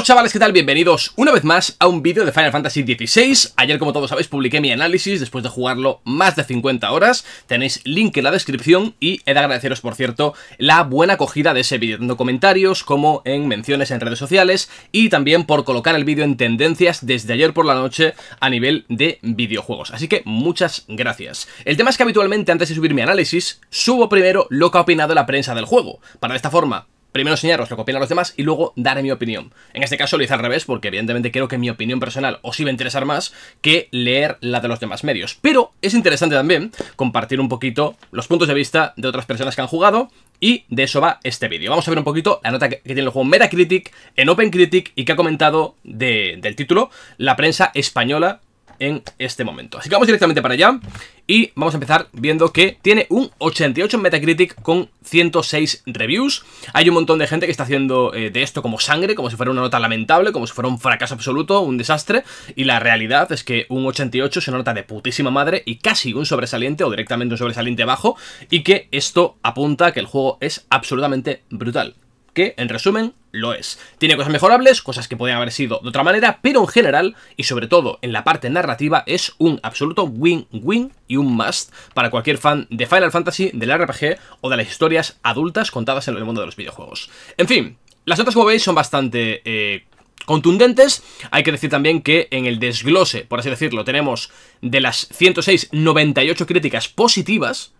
Hola chavales, ¿qué tal? Bienvenidos una vez más a un vídeo de Final Fantasy XVI. Ayer, como todos sabéis, publiqué mi análisis después de jugarlo más de 50 horas. Tenéis link en la descripción y he de agradeceros, por cierto, la buena acogida de ese vídeo, tanto comentarios como en menciones en redes sociales y también por colocar el vídeo en tendencias desde ayer por la noche a nivel de videojuegos. Así que muchas gracias. El tema es que habitualmente antes de subir mi análisis, subo primero lo que ha opinado la prensa del juego. Para de esta forma primero enseñaros lo que opinan los demás y luego daré mi opinión. En este caso lo hice al revés porque evidentemente creo que mi opinión personal os iba a interesar más que leer la de los demás medios. Pero es interesante también compartir un poquito los puntos de vista de otras personas que han jugado y de eso va este vídeo. Vamos a ver un poquito la nota que tiene el juego Metacritic, en OpenCritic y que ha comentado del título la prensa española en este momento. Así que vamos directamente para allá y vamos a empezar viendo que tiene un 88 en Metacritic con 106 reviews. Hay un montón de gente que está haciendo eh, de esto como sangre, como si fuera una nota lamentable, como si fuera un fracaso absoluto, un desastre. Y la realidad es que un 88 es una nota de putísima madre y casi un sobresaliente o directamente un sobresaliente bajo. Y que esto apunta a que el juego es absolutamente brutal que, en resumen, lo es. Tiene cosas mejorables, cosas que podrían haber sido de otra manera, pero en general, y sobre todo en la parte narrativa, es un absoluto win-win y un must para cualquier fan de Final Fantasy, del RPG o de las historias adultas contadas en el mundo de los videojuegos. En fin, las notas, como veis, son bastante... Eh, contundentes. Hay que decir también que en el desglose, por así decirlo, tenemos de las 106, 98 críticas positivas,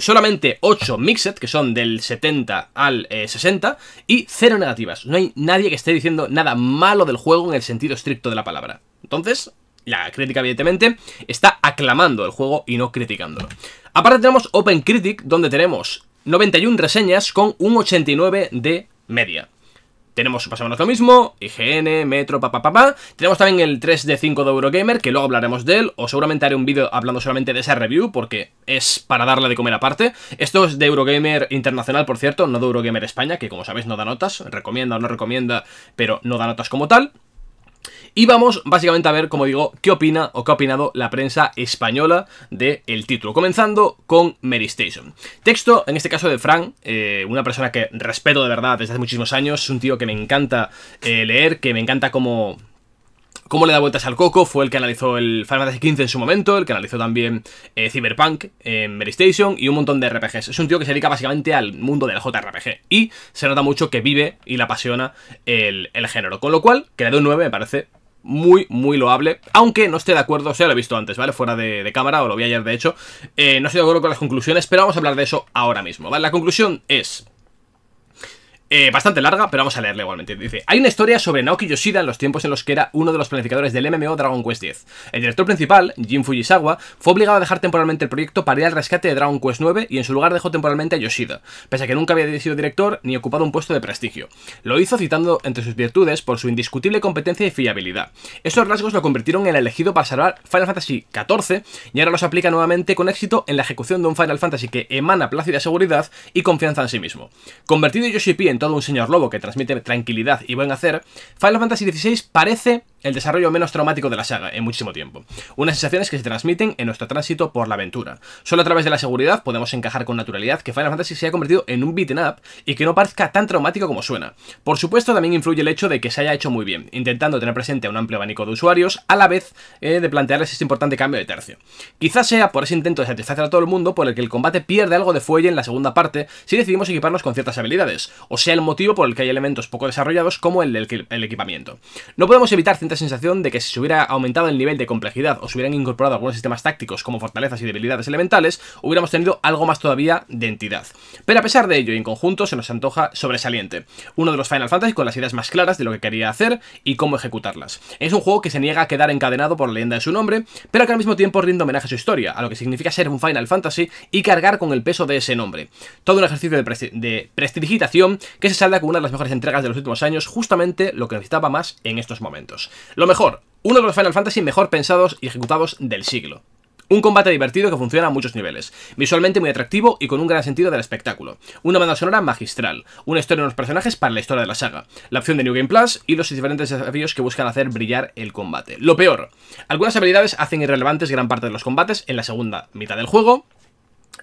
solamente 8 mixed, que son del 70 al 60, eh, y 0 negativas. No hay nadie que esté diciendo nada malo del juego en el sentido estricto de la palabra. Entonces, la crítica, evidentemente, está aclamando el juego y no criticándolo. Aparte tenemos Open Critic, donde tenemos 91 reseñas con un 89 de media tenemos más lo mismo, IGN, Metro, papá, papá. Tenemos también el 3 d 5 de Eurogamer, que luego hablaremos de él, o seguramente haré un vídeo hablando solamente de esa review, porque es para darle de comer aparte. Esto es de Eurogamer Internacional, por cierto, no de Eurogamer España, que como sabéis no da notas, recomienda o no recomienda, pero no da notas como tal. Y vamos básicamente a ver, como digo, qué opina o qué ha opinado la prensa española del título. Comenzando con Mary Station. Texto, en este caso de Frank, eh, una persona que respeto de verdad desde hace muchísimos años, es un tío que me encanta eh, leer, que me encanta como cómo le da vueltas al coco, fue el que analizó el Final Fantasy XV en su momento, el que analizó también eh, Cyberpunk en Mary Station y un montón de RPGs. Es un tío que se dedica básicamente al mundo del JRPG y se nota mucho que vive y le apasiona el, género, con lo cual, que le un 9 me parece muy, muy loable. Aunque no esté de acuerdo, o sea, lo he visto antes, ¿vale? Fuera de, cámara, o lo vi ayer de hecho. Eh, no estoy de acuerdo con las conclusiones, pero vamos a hablar de eso ahora mismo, ¿vale? La conclusión es eh, bastante larga, pero vamos a leerla igualmente. Dice, hay una historia sobre Naoki Yoshida en los tiempos en los que era uno de los planificadores del MMO Dragon Quest X. El director principal, Jin Fujisawa, fue obligado a dejar temporalmente el proyecto para ir al rescate de Dragon Quest 9 y en su lugar dejó temporalmente a Yoshida, pese a que nunca había sido director ni ocupado un puesto de prestigio. Lo hizo citando entre sus virtudes por su indiscutible competencia y fiabilidad. Estos rasgos lo convirtieron en el elegido para salvar Final Fantasy XIV y ahora los aplica nuevamente con éxito en la ejecución de un Final Fantasy que emana plácida seguridad y confianza en sí mismo. Convertido Yoshipi en todo un señor lobo que transmite tranquilidad y buen hacer, Final Fantasy XVI parece el desarrollo menos traumático de la saga en muchísimo tiempo. Unas sensaciones que se transmiten en nuestro tránsito por la aventura. Solo a través de la seguridad podemos encajar con naturalidad que Final Fantasy se haya convertido en un beaten up y que no parezca tan traumático como suena. Por supuesto, también influye el hecho de que se haya hecho muy bien, intentando tener presente a un amplio abanico de usuarios, a la vez eh, de plantearles este importante cambio de tercio. Quizás sea por ese intento de satisfacer a todo el mundo por el que el combate pierde algo de fuelle en la segunda parte si decidimos equiparnos con ciertas habilidades, o sea el motivo por el que hay elementos poco desarrollados como el del equipamiento. No podemos evitar sensación de que si se hubiera aumentado el nivel de complejidad o se hubieran incorporado algunos sistemas tácticos como fortalezas y debilidades elementales, hubiéramos tenido algo más todavía de entidad. Pero a pesar de ello, en conjunto se nos antoja sobresaliente. Uno de los Final Fantasy con las ideas más claras de lo que quería hacer y cómo ejecutarlas. Es un juego que se niega a quedar encadenado por la leyenda de su nombre, pero que al mismo tiempo rinde homenaje a su historia, a lo que significa ser un Final Fantasy y cargar con el peso de ese nombre. Todo un ejercicio de, prestidigitación prestigitación que se salda con una de las mejores entregas de los últimos años, justamente lo que necesitaba más en estos momentos. Lo mejor, uno de los Final Fantasy mejor pensados y ejecutados del siglo. Un combate divertido que funciona a muchos niveles, visualmente muy atractivo y con un gran sentido del espectáculo. Una banda sonora magistral, una historia de los personajes para la historia de la saga, la opción de New Game Plus y los diferentes desafíos que buscan hacer brillar el combate. Lo peor, algunas habilidades hacen irrelevantes gran parte de los combates en la segunda mitad del juego,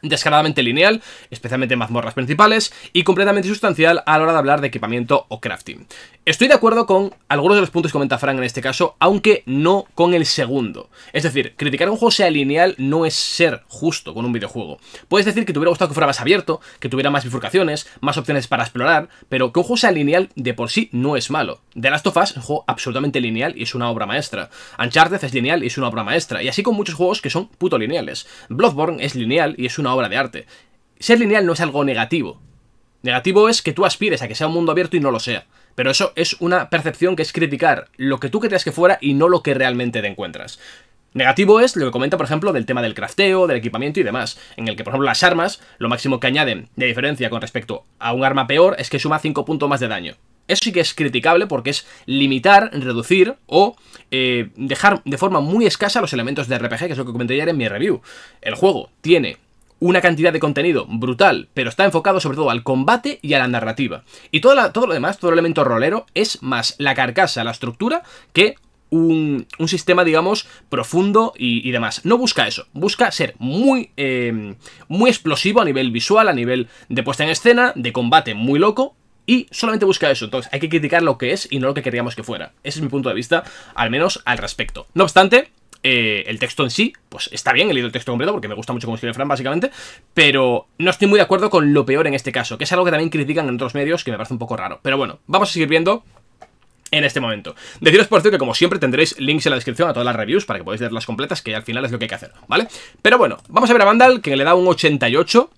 descaradamente lineal, especialmente en mazmorras principales, y completamente sustancial a la hora de hablar de equipamiento o crafting. Estoy de acuerdo con algunos de los puntos que comenta Frank en este caso, aunque no con el segundo. Es decir, criticar un juego sea lineal no es ser justo con un videojuego. Puedes decir que te hubiera gustado que fuera más abierto, que tuviera más bifurcaciones, más opciones para explorar, pero que un juego sea lineal de por sí no es malo. The Last of Us es un juego absolutamente lineal y es una obra maestra. Uncharted es lineal y es una obra maestra, y así con muchos juegos que son puto lineales. Bloodborne es lineal y es una obra de arte. Ser lineal no es algo negativo. Negativo es que tú aspires a que sea un mundo abierto y no lo sea. Pero eso es una percepción que es criticar lo que tú creas que fuera y no lo que realmente te encuentras. Negativo es lo que comenta, por ejemplo, del tema del crafteo, del equipamiento y demás, en el que, por ejemplo, las armas, lo máximo que añaden de diferencia con respecto a un arma peor es que suma 5 puntos más de daño. Eso sí que es criticable porque es limitar, reducir o eh, dejar de forma muy escasa los elementos de RPG, que es lo que comenté ayer en mi review. El juego tiene una cantidad de contenido brutal, pero está enfocado sobre todo al combate y a la narrativa. Y todo, lo demás, todo el elemento rolero, es más la carcasa, la estructura, que un, sistema, digamos, profundo y, demás. No busca eso, busca ser muy, eh, muy explosivo a nivel visual, a nivel de puesta en escena, de combate muy loco. Y solamente busca eso, entonces hay que criticar lo que es y no lo que queríamos que fuera. Ese es mi punto de vista, al menos al respecto. No obstante, eh, el texto en sí, pues está bien, he leído el texto completo porque me gusta mucho cómo escribe Fran, básicamente, pero no estoy muy de acuerdo con lo peor en este caso, que es algo que también critican en otros medios que me parece un poco raro. Pero bueno, vamos a seguir viendo en este momento. Deciros por cierto que como siempre tendréis links en la descripción a todas las reviews para que podáis leerlas completas, que al final es lo que hay que hacer, ¿vale? Pero bueno, vamos a ver a Vandal, que le da un 88,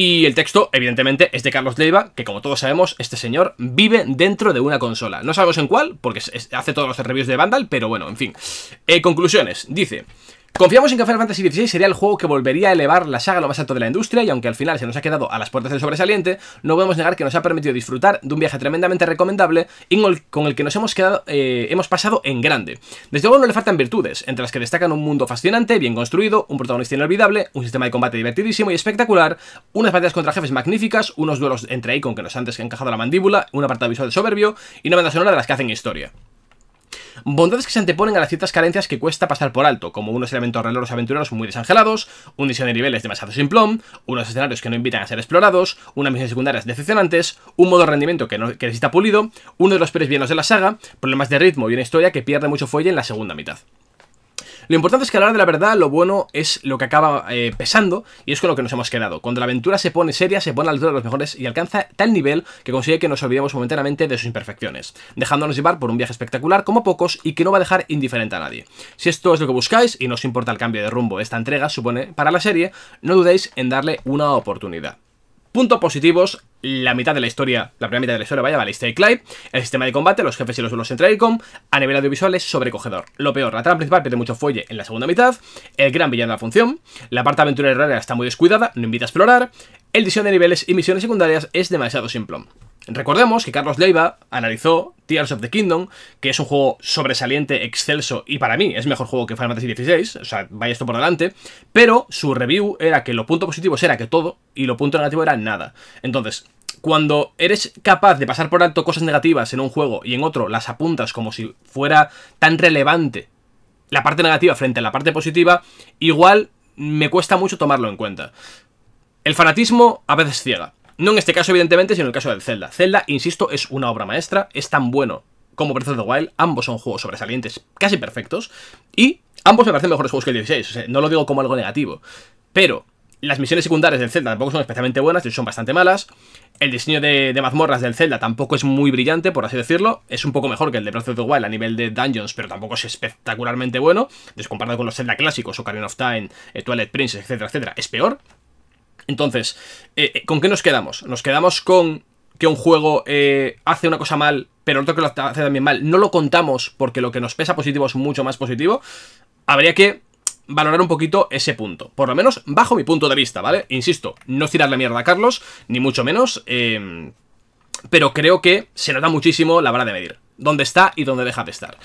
y el texto, evidentemente, es de Carlos Leiva, que como todos sabemos, este señor vive dentro de una consola. No sabemos en cuál, porque hace todos los reviews de Vandal, pero bueno, en fin. Eh, conclusiones. Dice, Confiamos en que Final Fantasy XVI sería el juego que volvería a elevar la saga a lo más alto de la industria y aunque al final se nos ha quedado a las puertas del sobresaliente, no podemos negar que nos ha permitido disfrutar de un viaje tremendamente recomendable y con el que nos hemos quedado eh, hemos pasado en grande. Desde luego no le faltan virtudes, entre las que destacan un mundo fascinante, bien construido, un protagonista inolvidable, un sistema de combate divertidísimo y espectacular, unas batallas contra jefes magníficas, unos duelos entre Icon que nos han encajado la mandíbula, un apartado visual soberbio y una banda sonora de las que hacen historia. Bondades que se anteponen a las ciertas carencias que cuesta pasar por alto, como unos elementos reloros aventureros muy desangelados, un diseño de niveles demasiado simplón, unos escenarios que no invitan a ser explorados, unas misiones secundarias decepcionantes, un modo de rendimiento que, necesita pulido, uno de los peores bienos de la saga, problemas de ritmo y una historia que pierde mucho fuelle en la segunda mitad. Lo importante es que a la hora de la verdad lo bueno es lo que acaba eh, pesando y es con lo que nos hemos quedado. Cuando la aventura se pone seria, se pone a la altura de los mejores y alcanza tal nivel que consigue que nos olvidemos momentáneamente de sus imperfecciones, dejándonos llevar por un viaje espectacular como pocos y que no va a dejar indiferente a nadie. Si esto es lo que buscáis y no os importa el cambio de rumbo esta entrega supone para la serie, no dudéis en darle una oportunidad. Puntos positivos, la mitad de la historia, la primera mitad de la historia, vaya, vale, y Clive, el sistema de combate, los jefes y los duelos entre Icon, a nivel audiovisual es sobrecogedor. Lo peor, la trama principal pierde mucho fuelle en la segunda mitad, el gran villano da la función, la parte aventura aventurera está muy descuidada, no invita a explorar, el diseño de niveles y misiones secundarias es demasiado simple. Recordemos que Carlos Leiva analizó Tears of the Kingdom, que es un juego sobresaliente, excelso y para mí es mejor juego que Final Fantasy XVI, o sea, vaya esto por delante, pero su review era que lo punto positivo era que todo y lo punto negativo era nada. Entonces, cuando eres capaz de pasar por alto cosas negativas en un juego y en otro las apuntas como si fuera tan relevante la parte negativa frente a la parte positiva, igual me cuesta mucho tomarlo en cuenta. El fanatismo a veces ciega. No en este caso, evidentemente, sino en el caso del Zelda. Zelda, insisto, es una obra maestra, es tan bueno como Breath of the Wild, ambos son juegos sobresalientes casi perfectos, y ambos me parecen mejores juegos que el 16, no lo digo como algo negativo, pero las misiones secundarias del Zelda tampoco son especialmente buenas, son bastante malas. El diseño de, mazmorras del Zelda tampoco es muy brillante, por así decirlo. Es un poco mejor que el de Breath of the Wild a nivel de dungeons, pero tampoco es espectacularmente bueno. Descomparado con los Zelda clásicos, Ocarina of Time, eh, Twilight Princess, etcétera, etcétera, es peor. Entonces, eh, eh, ¿con qué nos quedamos? Nos quedamos con que un juego eh, hace una cosa mal, pero otro que lo hace también mal. No lo contamos porque lo que nos pesa positivo es mucho más positivo. Habría que valorar un poquito ese punto. Por lo menos bajo mi punto de vista, ¿vale? Insisto, no tirar la mierda a Carlos, ni mucho menos. Em, pero creo que se da muchísimo la vara de medir. Dónde está y dónde deja de estar.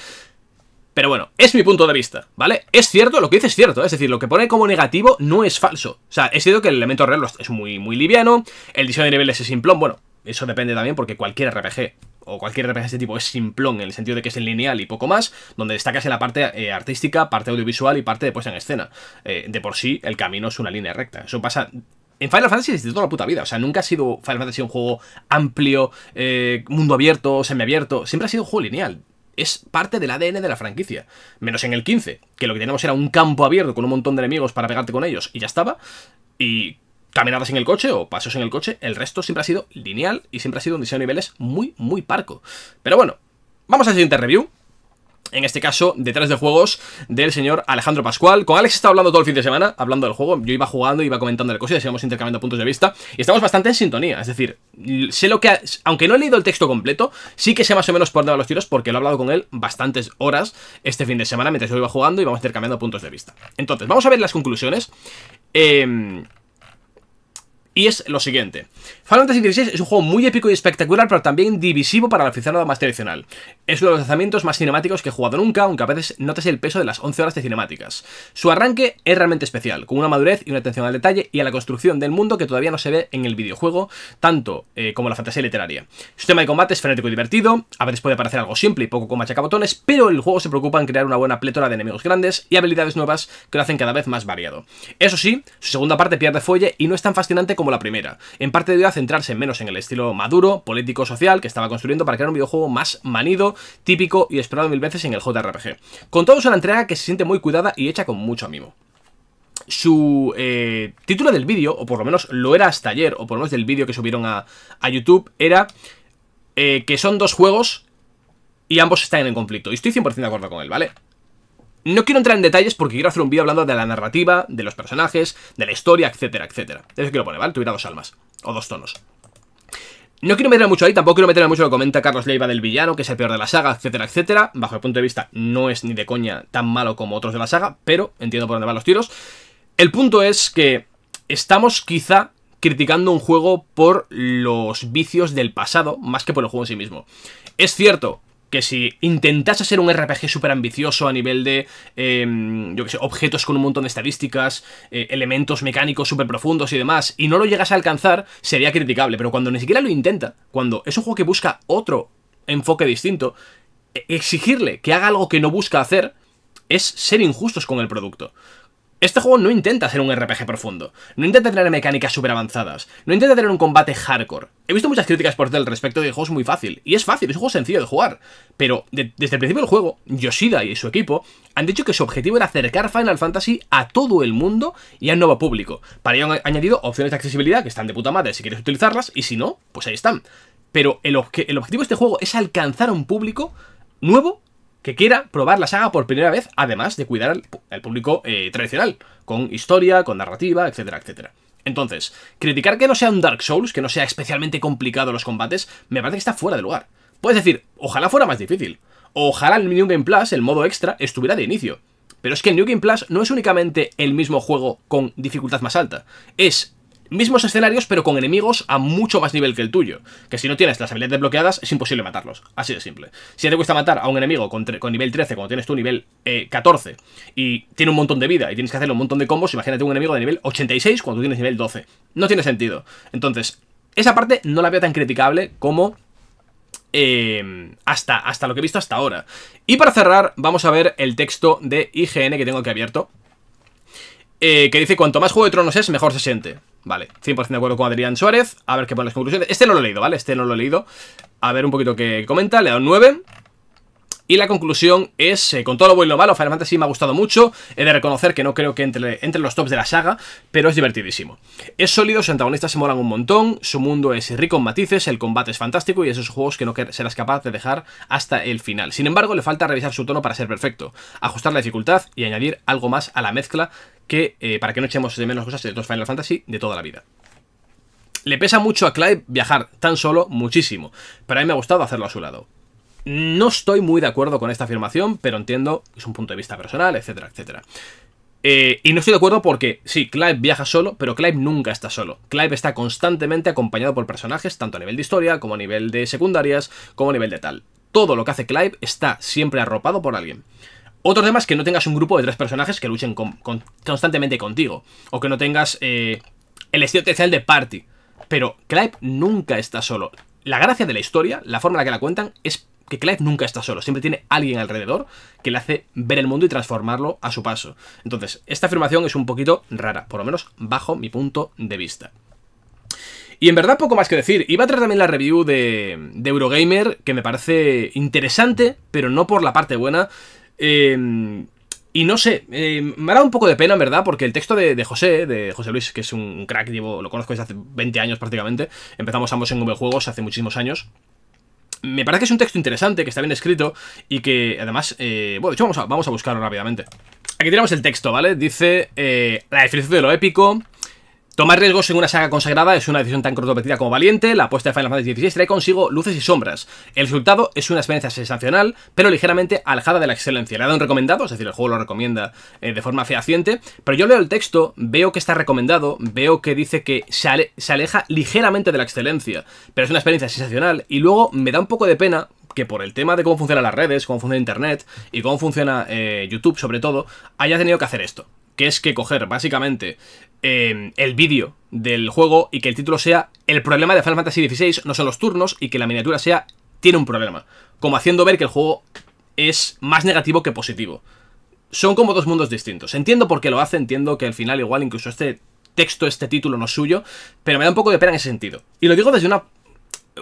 Pero bueno, es mi punto de vista, ¿vale? Es cierto, lo que dice es cierto, ¿eh? es decir, lo que pone como negativo no es falso. O sea, es cierto que el elemento real es muy, muy liviano, el diseño de niveles es simplón, bueno, eso depende también porque cualquier RPG o cualquier RPG de este tipo es simplón en el sentido de que es lineal y poco más, donde destaca la parte eh, artística, parte audiovisual y parte de puesta en escena. Eh, de por sí, el camino es una línea recta. Eso pasa en Final Fantasy desde toda la puta vida. O sea, nunca ha sido Final Fantasy un juego amplio, mundo abierto, semiabierto. Siempre ha sido un juego lineal es parte del ADN de la franquicia. Menos en el 15, que lo que teníamos era un campo abierto con un montón de enemigos para pegarte con ellos y ya estaba. Y caminadas en el coche o paseos en el coche, el resto siempre ha sido lineal y siempre ha sido un diseño de niveles muy, muy parco. Pero bueno, vamos al siguiente review, en este caso, detrás de juegos del señor Alejandro Pascual. Con Alex está hablando todo el fin de semana, hablando del juego. Yo iba jugando, iba comentando cosas, íbamos intercambiando puntos de vista. Y estamos bastante en sintonía. Es decir, sé lo que. aunque no he leído el texto completo, sí que sé más o menos por dónde van los tiros, porque lo he hablado con él bastantes horas este fin de semana mientras yo iba jugando y vamos intercambiando puntos de vista. Entonces, vamos a ver las conclusiones. Eh. Y es lo siguiente. Final Fantasy XVI es un juego muy épico y espectacular, pero también divisivo para el aficionado más tradicional. Es uno de los lanzamientos más cinemáticos que he jugado nunca, aunque a veces notas el peso de las 11 horas de cinemáticas. Su arranque es realmente especial, con una madurez y una atención al detalle y a la construcción del mundo que todavía no se ve en el videojuego, tanto eh, como la fantasía literaria. Su sistema de combate es frenético y divertido, a veces puede parecer algo simple y poco con machacabotones, pero el juego se preocupa en crear una buena plétora de enemigos grandes y habilidades nuevas que lo hacen cada vez más variado. Eso sí, su segunda parte pierde fuelle y no es tan fascinante como como la primera. En parte debido a centrarse menos en el estilo maduro, político-social que estaba construyendo para crear un videojuego más manido, típico y esperado mil veces en el JRPG. Con todo es una entrega que se siente muy cuidada y hecha con mucho mimo su eh, título del vídeo, o por lo menos lo era hasta ayer, o por lo menos del vídeo que subieron a, YouTube, era eh, que son dos juegos y ambos están en conflicto. Y estoy 100% de acuerdo con él, ¿vale? No quiero entrar en detalles porque quiero hacer un vídeo hablando de la narrativa, de los personajes, de la historia, etcétera, etcétera. Eso lo pone, ¿vale? Tuviera dos almas, o dos tonos. No quiero meterme mucho ahí, tampoco quiero meterme mucho lo que comenta Carlos Leiva del villano, que es el peor de la saga, etcétera, etcétera. Bajo el punto de vista, no es ni de coña tan malo como otros de la saga, pero entiendo por dónde van los tiros. El punto es que estamos quizá criticando un juego por los vicios del pasado, más que por el juego en sí mismo. Es cierto que si intentas hacer un RPG súper ambicioso a nivel de, em, yo sé, objetos con un montón de estadísticas, eh, elementos mecánicos súper profundos y demás, y no lo llegas a alcanzar, sería criticable. Pero cuando ni siquiera lo intenta, cuando es un juego que busca otro enfoque distinto, e-, exigirle que haga algo que no busca hacer es ser injustos con el producto. Este juego no intenta ser un RPG profundo, no intenta tener mecánicas super avanzadas, no intenta tener un combate hardcore. He visto muchas críticas por del respecto de es muy fácil, y es fácil, es un juego sencillo de jugar. Pero desde el principio del juego, Yoshida y su equipo han dicho que su objetivo era acercar Final Fantasy a todo el mundo y al nuevo público. Para ello han añadido opciones de accesibilidad que están de puta madre si quieres utilizarlas, y si no, pues ahí están. Pero el, el objetivo de este juego es alcanzar un público nuevo que quiera probar la saga por primera vez, además de cuidar al, público eh, tradicional, con historia, con narrativa, etcétera, etcétera. Entonces, criticar que no sea un Dark Souls, que no sea especialmente complicado los combates, me parece que está fuera de lugar. Puedes decir, ojalá fuera más difícil, ojalá el New Game Plus, el modo extra, estuviera de inicio. Pero es que el New Game Plus no es únicamente el mismo juego con dificultad más alta, es mismos escenarios, pero con enemigos a mucho más nivel que el tuyo. Que si no tienes las habilidades desbloqueadas, es imposible matarlos. Así de simple. Si te cuesta matar a un enemigo con, nivel 13, cuando tienes tu nivel 14, eh, y tiene un montón de vida, y tienes que hacerle un montón de combos, imagínate un enemigo de nivel 86 cuando tienes nivel 12. No tiene sentido. Entonces, esa parte no la veo tan criticable como... Em, hasta, hasta lo que he visto hasta ahora. Y para cerrar, vamos a ver el texto de IGN que tengo aquí abierto. Eh, que dice, cuanto más Juego de Tronos es, mejor se siente. Vale, 100% de acuerdo con Adrián Suárez. A ver qué ponen las conclusiones. Este no lo he leído, ¿vale? Este no lo he leído. A ver un poquito qué comenta. Le da un 9. Y la conclusión es, eh, con todo lo bueno y lo malo, Final Fantasy me ha gustado mucho. He de reconocer que no creo que entre, entre los tops de la saga, pero es divertidísimo. Es sólido, sus antagonistas se molan un montón, su mundo es rico en matices, el combate es fantástico y esos juegos que no serás capaz de dejar hasta el final. Sin embargo, le falta revisar su tono para ser perfecto, ajustar la dificultad y añadir algo más a la mezcla que eh, para que no echemos de menos cosas de los Final Fantasy de toda la vida. Le pesa mucho a Clive viajar tan solo muchísimo, pero a mí me ha gustado hacerlo a su lado. No estoy muy de acuerdo con esta afirmación, pero entiendo que es un punto de vista personal, etcétera, etcétera. Eh, y no estoy de acuerdo porque, sí, Clive viaja solo, pero Clive nunca está solo. Clive está constantemente acompañado por personajes, tanto a nivel de historia, como a nivel de secundarias, como a nivel de tal. Todo lo que hace Clive está siempre arropado por alguien. Otro tema es que no tengas un grupo de tres personajes que luchen constantemente contigo, o que no tengas eh, el estilo especial de party. Pero Clive nunca está solo. La gracia de la historia, la forma en la que la cuentan, es que Clive nunca está solo, siempre tiene alguien alrededor que le hace ver el mundo y transformarlo a su paso. Entonces, esta afirmación es un poquito rara, por lo menos bajo mi punto de vista. Y en verdad poco más que decir. Iba a traer también la review de, Eurogamer, que me parece interesante, pero no por la parte buena. Eh, y no sé, eh, me ha un poco de pena, en verdad, porque el texto de, José, de José Luis, que es un crack, lo conozco desde hace 20 años prácticamente, empezamos ambos en V Juegos hace muchísimos años, me parece que es un texto interesante, que está bien escrito y que además, eh, bueno, de hecho vamos a, buscarlo rápidamente. Aquí tenemos el texto, ¿vale? Dice eh, la definición de lo épico, Tomar riesgos en una saga consagrada es una decisión tan cortopetida como valiente, la apuesta de Final Fantasy XVI trae consigo luces y sombras. El resultado es una experiencia sensacional, pero ligeramente alejada de la excelencia. Le ha dado un recomendado, es decir, el juego lo recomienda eh, de forma fehaciente, pero yo leo el texto, veo que está recomendado, veo que dice que se, aleja ligeramente de la excelencia, pero es una experiencia sensacional, y luego me da un poco de pena que por el tema de cómo funcionan las redes, cómo funciona Internet y cómo funciona eh, YouTube sobre todo, haya tenido que hacer esto. Que es que coger básicamente Em, el vídeo del juego y que el título sea El problema de Final Fantasy XVI no son los turnos y que la miniatura sea Tiene un problema. Como haciendo ver que el juego es más negativo que positivo. Son como dos mundos distintos. Entiendo por qué lo hace, entiendo que al final igual incluso este texto, este título no es suyo, pero me da un poco de pena en ese sentido. Y lo digo desde una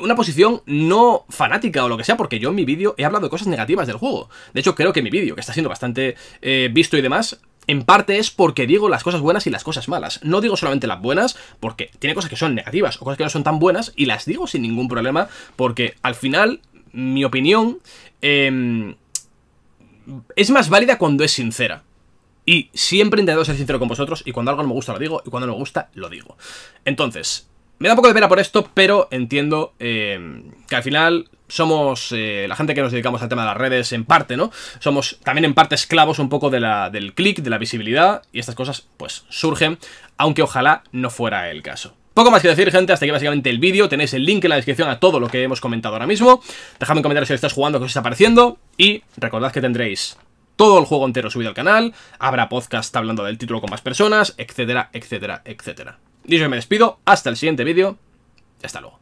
una posición no fanática o lo que sea, porque yo en mi vídeo he hablado de cosas negativas del juego. De hecho, creo que mi vídeo, que está siendo bastante eh, visto y demás, en parte es porque digo las cosas buenas y las cosas malas. No digo solamente las buenas, porque tiene cosas que son negativas o cosas que no son tan buenas y las digo sin ningún problema, porque al final mi opinión em, es más válida cuando es sincera. Y siempre intento ser sincero con vosotros y cuando algo no me gusta lo digo y cuando no me gusta lo digo. Entonces, me da un poco de pena por esto, pero entiendo em, que al final somos eh, la gente que nos dedicamos al tema de las redes en parte, ¿no? Somos también en parte esclavos un poco de la, del clic, de la visibilidad, y estas cosas pues surgen, aunque ojalá no fuera el caso. Poco más que decir, gente, hasta aquí básicamente el vídeo. Tenéis el link en la descripción a todo lo que hemos comentado ahora mismo. Dejadme en comentarios si lo estás jugando, qué os está pareciendo. Y recordad que tendréis todo el juego entero subido al canal. Habrá podcast hablando del título con más personas, etcétera, etcétera, etcétera. Y yo me despido. Hasta el siguiente vídeo. Hasta luego.